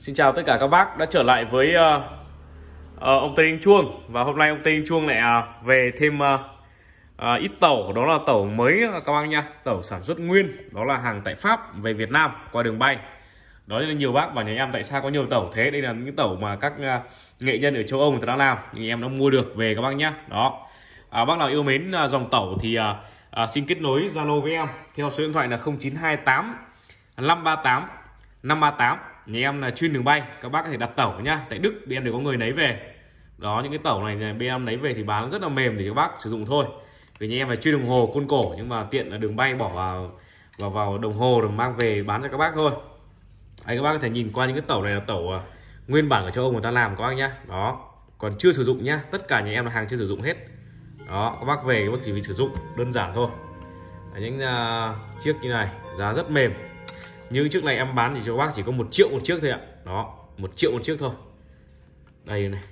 Xin chào tất cả các bác đã trở lại với uh, uh, ông Tây Anh Chuông và hôm nay ông Tây Anh Chuông lại uh, về thêm uh, uh, ít tẩu đó là tẩu mới các bác nha tẩu sản xuất nguyên đó là hàng tại Pháp về Việt Nam qua đường bay đó là nhiều bác và nhà em tại sao có nhiều tẩu thế đây là những tẩu mà các uh, nghệ nhân ở châu Âu người ta đã làm nhưng em đã mua được về các bác nhá đó à, bác nào yêu mến uh, dòng tẩu thì uh, uh, xin kết nối Zalo với em theo số điện thoại là 0928 538 538 nhà em là chuyên đường bay các bác có thể đặt tẩu nhá tại Đức bên em đều có người lấy về đó những cái tẩu này bên em lấy về thì bán rất là mềm thì các bác sử dụng thôi vì nhà em là chuyên đồng hồ côn cổ nhưng mà tiện là đường bay bỏ vào vào vào đồng hồ rồi mang về bán cho các bác thôi anh các bác có thể nhìn qua những cái tẩu này là tẩu à, nguyên bản ở châu Âu người ta làm các bác nhá đó còn chưa sử dụng nhá tất cả nhà em là hàng chưa sử dụng hết đó các bác về các bác chỉ vì sử dụng đơn giản thôi những uh, chiếc như này giá rất mềm như trước này em bán thì cho bác chỉ có một triệu một chiếc thôi ạ đó một triệu một chiếc thôi đây này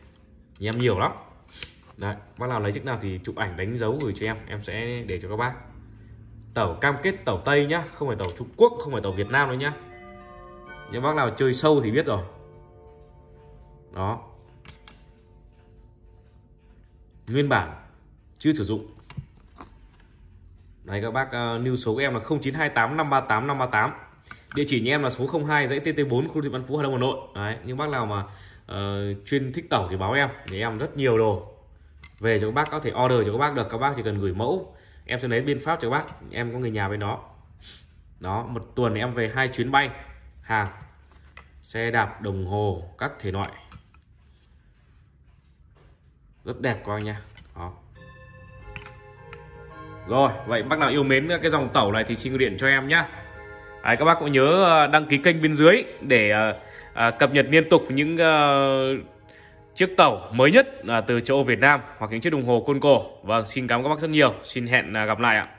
nhà em nhiều lắm đấy bác nào lấy chiếc nào thì chụp ảnh đánh dấu gửi cho em em sẽ để cho các bác tàu cam kết tàu tây nhá không phải tàu trung quốc không phải tàu việt nam đâu nhá những bác nào chơi sâu thì biết rồi đó nguyên bản chưa sử dụng Đấy các bác uh, số của em là 0928 538 538 địa chỉ nhà em là số 02 dãy TT4 khu thị văn phú Hà Đông Hà Nội đấy nhưng bác nào mà uh, chuyên thích tẩu thì báo em để em rất nhiều đồ về cho các bác có thể order cho các bác được các bác chỉ cần gửi mẫu em sẽ lấy biên pháp cho các bác em có người nhà bên đó đó một tuần em về hai chuyến bay hàng xe đạp đồng hồ các thể loại rất đẹp các anh nha đó rồi vậy bác nào yêu mến cái dòng tẩu này thì xin điện cho em nhá à, các bác cũng nhớ ờ, đăng ký kênh bên dưới để à, cập nhật liên tục những à, chiếc tàu mới nhất à, từ châu Âu Việt Nam hoặc những chiếc đồng hồ côn cổ vâng xin cảm ơn các bác rất nhiều xin hẹn à, gặp lại ạ